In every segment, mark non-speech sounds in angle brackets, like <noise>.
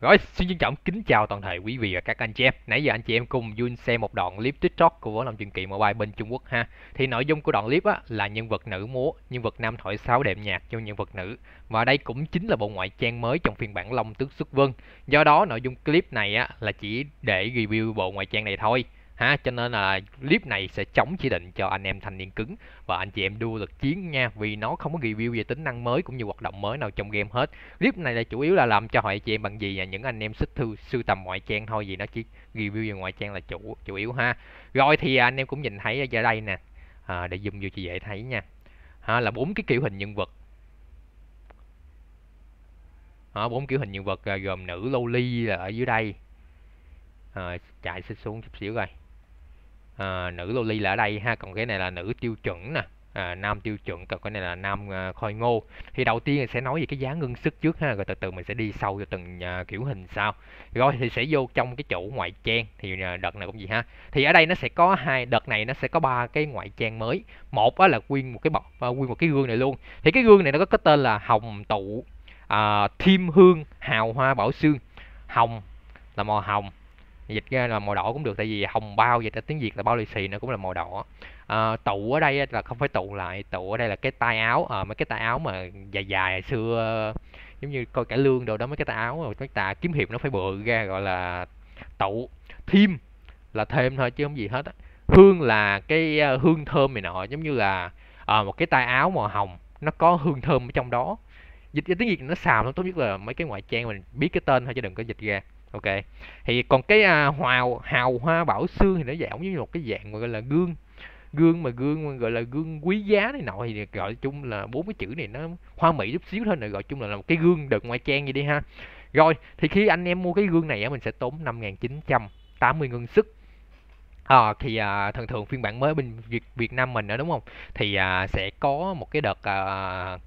Rồi, xin trân trọng kính chào toàn thể quý vị và các anh chị em. Nãy giờ anh chị em cùng Jun xem một đoạn clip TikTok của Võ Lâm Truyền Kỳ Mobile bên Trung Quốc ha. Thì nội dung của đoạn clip á, là nhân vật nữ múa, nhân vật nam thổi sáo đệm nhạc cho nhân vật nữ. Và đây cũng chính là bộ ngoại trang mới trong phiên bản Long Tước Xuất Vân. Do đó nội dung clip này á, là chỉ để review bộ ngoại trang này thôi ha cho nên là clip này sẽ chống chỉ định cho anh em thanh niên cứng và anh chị em đua lực chiến nha vì nó không có review về tính năng mới cũng như hoạt động mới nào trong game hết clip này là chủ yếu là làm cho hỏi chị em bằng gì và những anh em xích thư sưu tầm ngoại trang thôi vì nó chỉ review về ngoại trang là chủ chủ yếu ha rồi thì anh em cũng nhìn thấy ở đây nè à, để zoom vô chị dễ thấy nha ha, là bốn cái kiểu hình nhân vật bốn kiểu hình nhân vật à, gồm nữ loli là ở dưới đây à, chạy xích xuống chút xíu rồi à, nữ loli là ở đây ha còn cái này là nữ tiêu chuẩn nè à, nam tiêu chuẩn còn cái này là nam à, khôi ngô thì đầu tiên sẽ nói về cái giá ngân sức trước ha rồi từ từ mình sẽ đi sâu cho từng à, kiểu hình sau rồi thì sẽ vô trong cái chỗ ngoại trang thì à, đợt này cũng gì ha thì ở đây nó sẽ có hai đợt này nó sẽ có ba cái ngoại trang mới một á, là quyên một cái bọc à, quyên một cái gương này luôn thì cái gương này nó có cái tên là hồng tụ à, thiêm hương hào hoa bảo xương hồng là màu hồng dịch ra là màu đỏ cũng được tại vì hồng bao dịch ra tiếng việt là bao lì xì nó cũng là màu đỏ à, tụ ở đây là không phải tụ lại tụ ở đây là cái tay áo à, mấy cái tay áo mà dài dài xưa giống như coi cả lương đồ đó mấy cái tay áo rồi cái tà kiếm hiệp nó phải bự ra gọi là tụ thêm là thêm thôi chứ không gì hết hương là cái à, hương thơm này nọ giống như là à, một cái tay áo màu hồng nó có hương thơm ở trong đó dịch ra tiếng việt nó xàm lắm tốt nhất là mấy cái ngoại trang mình biết cái tên thôi chứ đừng có dịch ra ok thì còn cái à, hào hào hoa bảo xương thì nó dạng như một cái dạng gọi là gương gương mà gương gọi là gương quý giá này nọ thì gọi chung là bốn cái chữ này nó hoa mỹ chút xíu thôi này gọi chung là, là một cái gương đợt ngoại trang gì đi ha rồi thì khi anh em mua cái gương này mình sẽ tốn 5.980 ngân sức à, thì à, thường thường phiên bản mới bên Việt Việt Nam mình đó đúng không thì à, sẽ có một cái đợt à,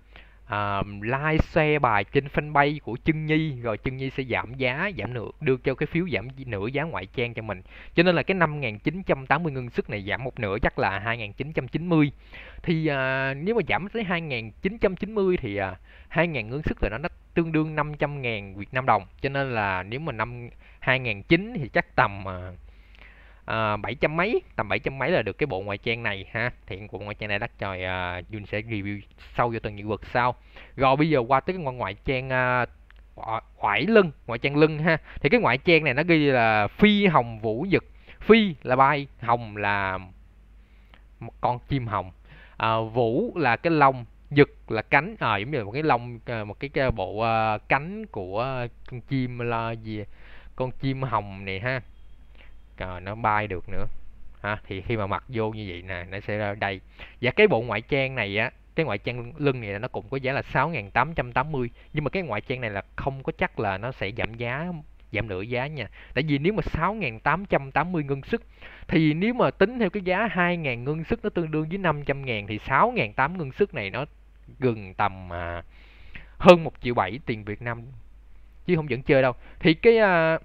uh, like share bài trên fanpage của Trưng Nhi rồi Trưng Nhi sẽ giảm giá giảm nửa đưa cho cái phiếu giảm nửa giá ngoại trang cho mình cho nên là cái 5.980 ngân sức này giảm một nửa chắc là 2.990 thì uh, nếu mà giảm tới 2.990 thì uh, à, 2.000 ngân sức là nó, tương đương 500.000 Việt Nam đồng cho nên là nếu mà năm 2009 thì chắc tầm uh, à, ờ, 700 mấy tầm 700 mấy là được cái bộ ngoại trang này ha thì bộ ngoại trang này đắt trời à, Jun sẽ review sâu cho từng những vật sau rồi bây giờ qua tới cái ngoại ngoại trang à, ngoại lưng ngoại trang lưng ha thì cái ngoại trang này nó ghi là phi hồng vũ dực phi là bay hồng là một con chim hồng à, vũ là cái lông giật là cánh à, giống như là một cái lông một cái, cái bộ uh, cánh của con chim là gì con chim hồng này ha cho nó bay được nữa ha thì khi mà mặc vô như vậy nè nó sẽ ra đây và cái bộ ngoại trang này á cái ngoại trang lưng này nó cũng có giá là 6.880 nhưng mà cái ngoại trang này là không có chắc là nó sẽ giảm giá giảm nửa giá nha tại vì nếu mà 6.880 ngân sức thì nếu mà tính theo cái giá 2.000 ngân sức nó tương đương với 500.000 thì 6.800 ngân sức này nó gần tầm à, hơn 1 triệu 7 tiền Việt Nam chứ không dẫn chơi đâu thì cái à,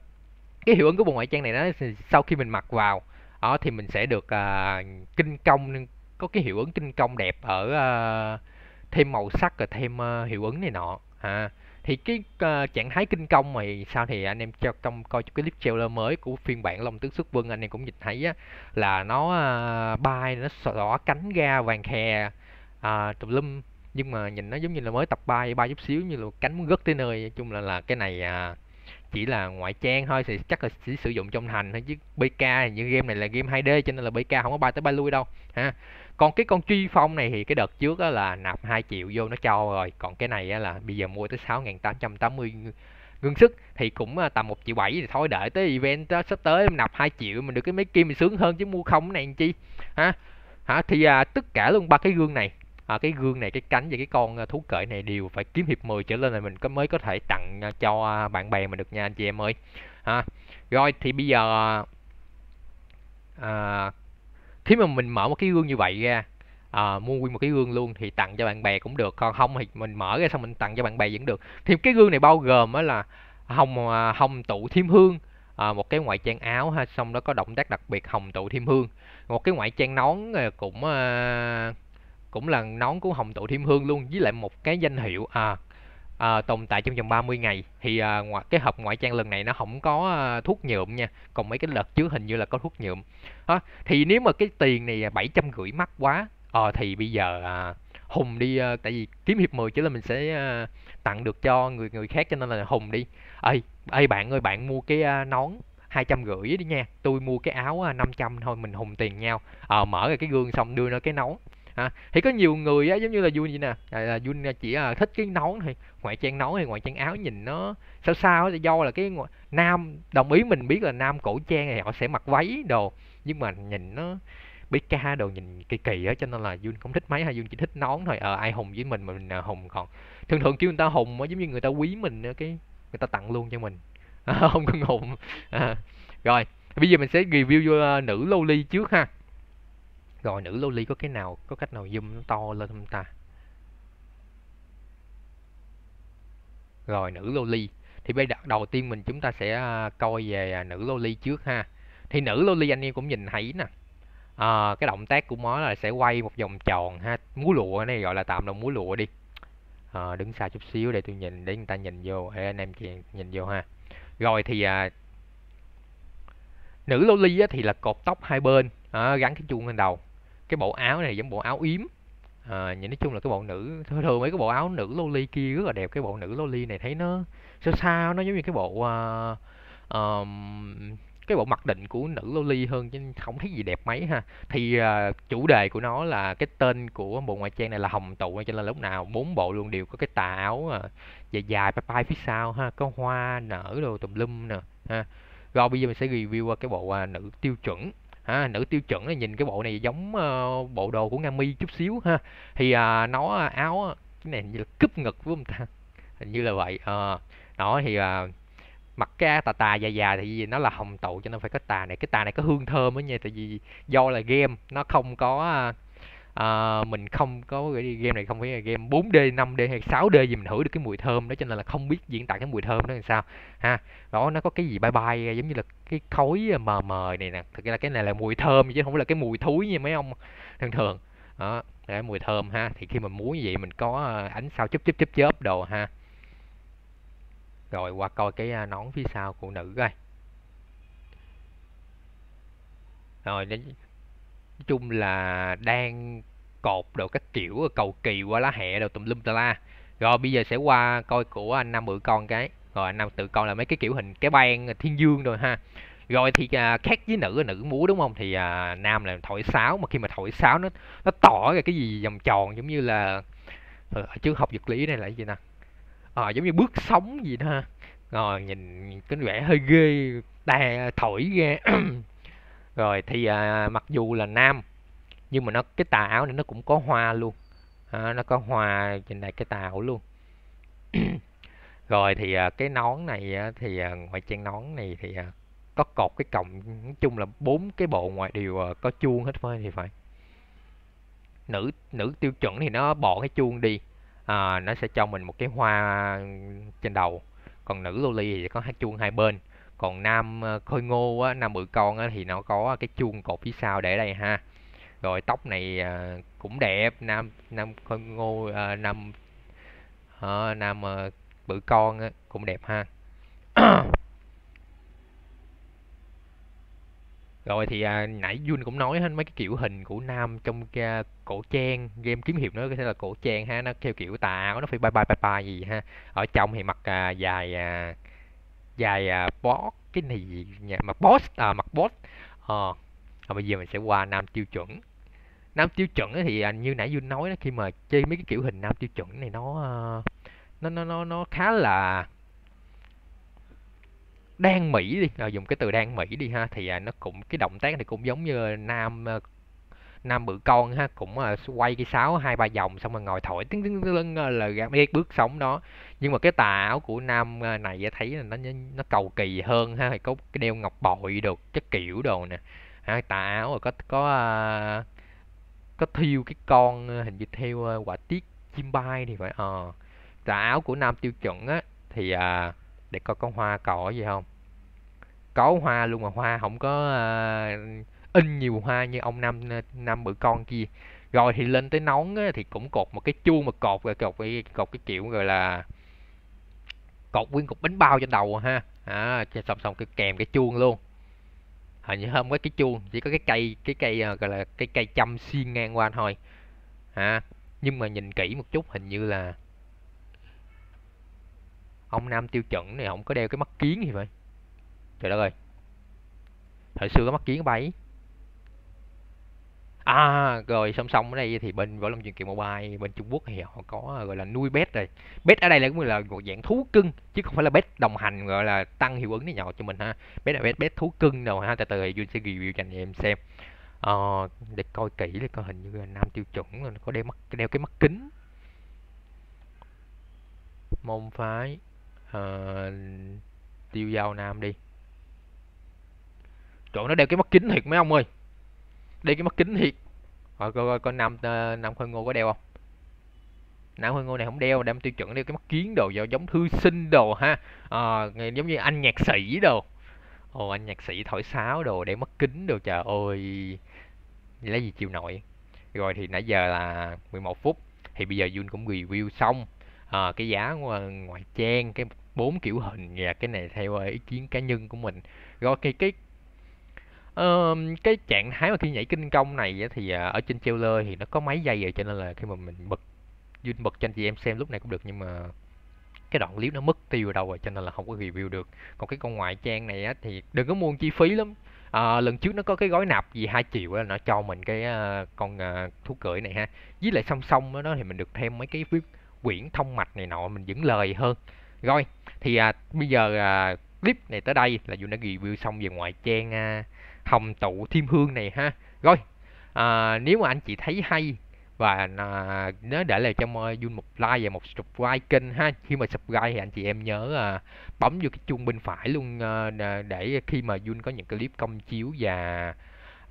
cái hiệu ứng của bộ ngoại trang này nó sau khi mình mặc vào đó ờ, thì mình sẽ được à, kinh công có cái hiệu ứng kinh công đẹp ở à, thêm màu sắc rồi thêm à, hiệu ứng này nọ à, thì cái uh, trạng thái kinh công mày sao thì anh em cho trong coi cái clip trailer mới của phiên bản Long Tước Xuất Vân anh em cũng nhìn thấy á, là nó uh, bay nó xỏ cánh ra vàng khè uh, à, tùm lum nhưng mà nhìn nó giống như là mới tập bay bay chút xíu như là cánh muốn gất tới nơi nói chung là là cái này uh, chỉ là ngoại trang thôi thì chắc là chỉ sử dụng trong thành thôi chứ BK những game này là game 2D cho nên là BK không có bay tới bay lui đâu ha còn cái con truy phong này thì cái đợt trước là nạp 2 triệu vô nó cho rồi còn cái này là bây giờ mua tới 6.880 ngưng sức thì cũng à, tầm một triệu bảy thì thôi đợi tới event đó, sắp tới nạp 2 triệu mình được cái mấy kim mình sướng hơn chứ mua không này làm chi ha hả thì à, tất cả luôn ba cái gương này à, cái gương này cái cánh và cái con à, thú cởi này đều phải kiếm hiệp 10 trở lên là mình có mới có thể tặng à, cho à, bạn bè mình được nha anh chị em ơi ha à, rồi thì bây giờ à, khi mà mình mở một cái gương như vậy ra à, mua nguyên một cái gương luôn thì tặng cho bạn bè cũng được còn không thì mình mở ra xong mình tặng cho bạn bè vẫn được thì cái gương này bao gồm á là hồng hồng tụ thiêm hương à, một cái ngoại trang áo ha xong đó có động tác đặc biệt hồng tụ thiêm hương một cái ngoại trang nón cũng à, cũng là nón của hồng tụ thiêm hương luôn với lại một cái danh hiệu à, à, tồn tại trong vòng 30 ngày thì à, ngoại, cái hộp ngoại trang lần này nó không có à, thuốc nhuộm nha còn mấy cái lật trước hình như là có thuốc nhuộm à, thì nếu mà cái tiền này bảy trăm gửi mắc quá à, thì bây giờ à, hùng đi à, tại vì kiếm hiệp 10 chứ là mình sẽ à, tặng được cho người người khác cho nên là hùng đi ơi ơi bạn ơi bạn mua cái à, nón hai trăm gửi đi nha tôi mua cái áo à, năm trăm thôi mình hùng tiền nhau à, mở ra cái gương xong đưa nó cái nón à, thì có nhiều người á giống như là Jun gì nè à, là Jun à, chỉ à, thích cái nón thôi ngoại trang nón hay ngoại trang áo nhìn nó sao sao do là cái nam đồng ý mình biết là nam cổ trang thì họ sẽ mặc váy đồ nhưng mà nhìn nó ca đồ nhìn kỳ kỳ á cho nên là Jun không thích mấy hay Jun chỉ thích nón thôi ờ à, ai hùng với mình mà mình à, hùng còn thường thường kêu người ta hùng á giống như người ta quý mình cái người ta tặng luôn cho mình à, <laughs> không cần hùng à, rồi bây giờ mình sẽ review vô à, uh, nữ loli trước ha rồi nữ loli có cái nào Có cách nào zoom to lên không ta Rồi nữ loli Thì bây giờ đầu tiên mình chúng ta sẽ à, coi về à, nữ loli trước ha Thì nữ loli anh em cũng nhìn thấy nè à, Cái động tác của nó là sẽ quay một vòng tròn ha Múa lụa này gọi là tạm là múa lụa đi à, Đứng xa chút xíu để tôi nhìn Để người ta nhìn vô Để anh em nhìn vô ha Rồi thì à, nữ loli thì là cột tóc hai bên à, gắn cái chuông lên đầu cái bộ áo này giống bộ áo yếm à, nhìn nói chung là cái bộ nữ thường thường mấy cái bộ áo nữ loli kia rất là đẹp cái bộ nữ loli này thấy nó sao sao nó giống như cái bộ uh, um, cái bộ mặc định của nữ loli hơn chứ không thấy gì đẹp mấy ha thì uh, chủ đề của nó là cái tên của bộ ngoại trang này là hồng tụ cho nên lúc nào bốn bộ luôn đều có cái tà áo uh, dài dài bye bye phía sau ha có hoa nở đồ tùm lum nè ha rồi bây giờ mình sẽ review qua cái bộ uh, nữ tiêu chuẩn à, nữ tiêu chuẩn là nhìn cái bộ này giống uh, bộ đồ của nga mi chút xíu ha thì uh, nó à, áo cái này như là cúp ngực của ông ta hình như là vậy uh, thì uh, mặc cái tà tà dài dài thì nó là hồng tụ cho nên phải có tà này cái tà này có hương thơm á nha tại vì do là game nó không có uh, à, mình không có cái game này không phải là game 4D 5D hay 6D gì mình hửi được cái mùi thơm đó cho nên là không biết diễn tả cái mùi thơm đó làm sao ha đó nó có cái gì bye bye giống như là cái khói mờ mờ này nè thực ra là cái này là mùi thơm chứ không phải là cái mùi thúi như mấy ông thường thường đó cái mùi thơm ha thì khi mình muốn như vậy mình có ờ, ánh sao chớp chớp chớp chớp đồ ha rồi qua coi cái ờ, nón phía sau của nữ coi rồi nói chung là đang cột đồ các kiểu cầu kỳ quá lá hẹ đồ tùm lum tà la rồi bây giờ sẽ qua coi của anh năm bự con cái rồi anh năm tự con là mấy cái kiểu hình cái ban thiên dương rồi ha rồi thì à, khác với nữ nữ múa đúng không thì à, nam là thổi sáo mà khi mà thổi sáo nó nó tỏ ra cái gì vòng tròn giống như là ở ờ, trước học vật lý này là gì nè à, ờ, giống như bước sóng gì đó ha rồi nhìn, cái vẻ hơi ghê đà thổi ra <clears throat> rồi thì à, mặc dù là nam nhưng mà nó cái tà áo này nó cũng có hoa luôn à, nó có hoa trên này cái tà áo luôn <clears throat> rồi thì à, cái nón này à, thì à, ngoại trang nón này thì à, có cột cái cọng nói chung là bốn cái bộ ngoài đều à, có chuông hết phải thì phải nữ nữ tiêu chuẩn thì nó bỏ cái chuông đi à, nó sẽ cho mình một cái hoa trên đầu còn nữ loli thì có hai chuông hai bên còn nam ờ, khôi ngô á, nam bự con á, thì nó có cái chuông cột phía sau để đây ha rồi tóc này ờ, cũng đẹp nam nam khôi ngô ờ, nam nam bự con á, cũng đẹp ha <coughs> rồi thì à, nãy Jun cũng nói hết mấy cái kiểu hình của nam trong à, cổ trang game kiếm hiệp nó có thể là cổ trang ha nó theo kiểu tà áo nó phải bye bye bye bye gì ha ở trong thì mặc à, dài à, dài à, boss cái này gì nhỉ? mặt boss à mặt boss ờ à, bây giờ mình sẽ qua nam tiêu chuẩn nam tiêu chuẩn thì à, như nãy Dung nói đó, khi mà chơi mấy cái kiểu hình nam tiêu chuẩn này nó ờ, nó nó nó, nó khá là đan mỹ đi à, dùng cái từ đan mỹ đi ha thì à, nó cũng cái động tác thì cũng giống như nam ờ, nam bự con ha cũng à, quay cái sáo hai ba vòng xong rồi ngồi thổi tiếng tiếng lưng là gạt bước sóng đó nhưng mà cái tà áo của nam ờ, này thấy là nó nó cầu kỳ hơn ha có cái đeo ngọc bội được cái kiểu đồ nè ha, tà áo rồi có có ờ, có thiêu cái con ờ, hình như theo quả tiết chim bay thì phải ờ à. tà áo của nam tiêu chuẩn á thì à, để coi có hoa cỏ gì không có hoa luôn mà hoa không có à, in nhiều hoa như ông năm năm bự con kia rồi thì lên tới nón á, thì cũng cột một cái chuông mà cột rồi cột cái cột cái kiểu gọi là cột nguyên cục bánh bao trên đầu ha à, xong xong cái kèm cái chuông luôn hình như không có cái chuông chỉ có cái cây cái cây à, gọi là cái cây châm xuyên ngang qua thôi à, nhưng mà nhìn kỹ một chút hình như là ông nam tiêu chuẩn này không có đeo cái mắt kiến gì vậy trời đất ơi thời xưa có mắt kiến bay À, rồi song song ở đây thì bên Võ Lâm Truyền Kiều Mobile bên Trung Quốc thì họ có à, gọi là nuôi bet rồi. Bet ở đây là cũng là một dạng thú cưng chứ không phải là bet đồng hành gọi là tăng hiệu ứng này nhỏ cho mình ha. Bet là bet, bet thú cưng đâu ha. Từ từ thì Jun sẽ review cho anh em xem. Ờ, để coi kỹ để coi hình như là nam tiêu chuẩn rồi nó có đeo mắt đeo cái mắt kính. Môn phái uh, tiêu giao nam đi. Trời nó đeo cái mắt kính thiệt mấy ông ơi đi cái mắt kính thiệt rồi coi coi coi nam ờ, nam khôi ngô có đeo không nam khôi ngô này không đeo đem tiêu chuẩn đeo cái mắt kiến đồ vào giống thư sinh đồ ha à, giống như anh nhạc sĩ đồ ồ anh nhạc sĩ thổi sáo đồ đeo mắt kính đồ trời ơi lấy gì chịu nổi rồi thì nãy giờ là 11 phút thì bây giờ Jun cũng review xong à, cái giá ngoài trang cái bốn kiểu hình và cái này theo ý kiến cá nhân của mình rồi cái cái Ờ, cái trạng thái mà khi nhảy kinh công này thì à, ở trên trailer thì nó có mấy giây rồi cho nên là khi mà mình bật Duyên bật cho anh chị em xem lúc này cũng được nhưng mà cái đoạn clip nó mất tiêu ở đâu rồi cho nên là không có review được còn cái con ngoại trang này á, thì đừng có mua chi phí lắm à, lần trước nó có cái gói nạp gì hai triệu là nó cho mình cái uh, con uh, thú cưỡi này ha với lại song song đó, thì mình được thêm mấy cái quyển thông mạch này nọ mình dẫn lời hơn rồi thì à, bây giờ à, clip này tới đây là dù đã review xong về ngoại trang à, hồng tụ thiêm hương này ha rồi à, nếu mà anh chị thấy hay và à, nhớ để lại cho Jun một like và một subscribe kênh ha khi mà subscribe thì anh chị em nhớ à, bấm vô cái chuông bên phải luôn à, để khi mà Jun có những clip công chiếu và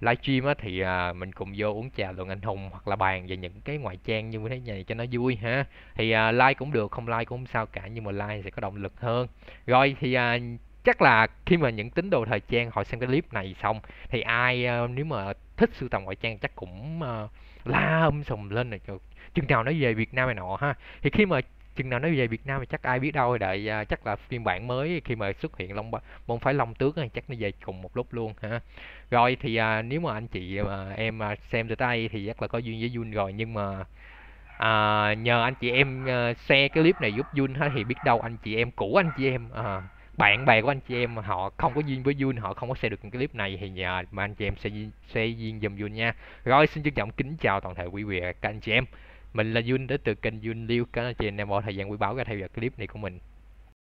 livestream á thì à, mình cùng vô uống trà luận anh hùng hoặc là bàn về những cái ngoại trang như thế này cho nó vui ha thì à, like cũng được không like cũng không sao cả nhưng mà like sẽ có động lực hơn rồi thì à, chắc là khi mà những tín đồ thời trang họ xem cái clip này xong thì ai uh, nếu mà thích sưu tầm ngoại trang chắc cũng uh, la um sùm lên rồi chừng nào nó về Việt Nam này nọ ha thì khi mà chừng nào nó về Việt Nam thì chắc ai biết đâu đợi uh, chắc là phiên bản mới khi mà xuất hiện long bông phải long tướng thì chắc nó về cùng một lúc luôn ha rồi thì uh, nếu mà anh chị mà uh, em uh, xem từ đây thì chắc là có duyên với Jun rồi nhưng mà uh, nhờ anh chị em uh, share cái clip này giúp Jun ha thì biết đâu anh chị em cũ anh chị em uh, bạn bè của anh chị em họ không có duyên với Jun họ không có xem được những clip này thì nhờ mà anh chị em sẽ sẽ duyên dùm Jun nha rồi xin trân trọng kính chào toàn thể quý vị các anh chị em mình là Jun đến từ kênh Jun Liu các anh chị em đang bỏ thời gian quý báu ra theo dõi clip này của mình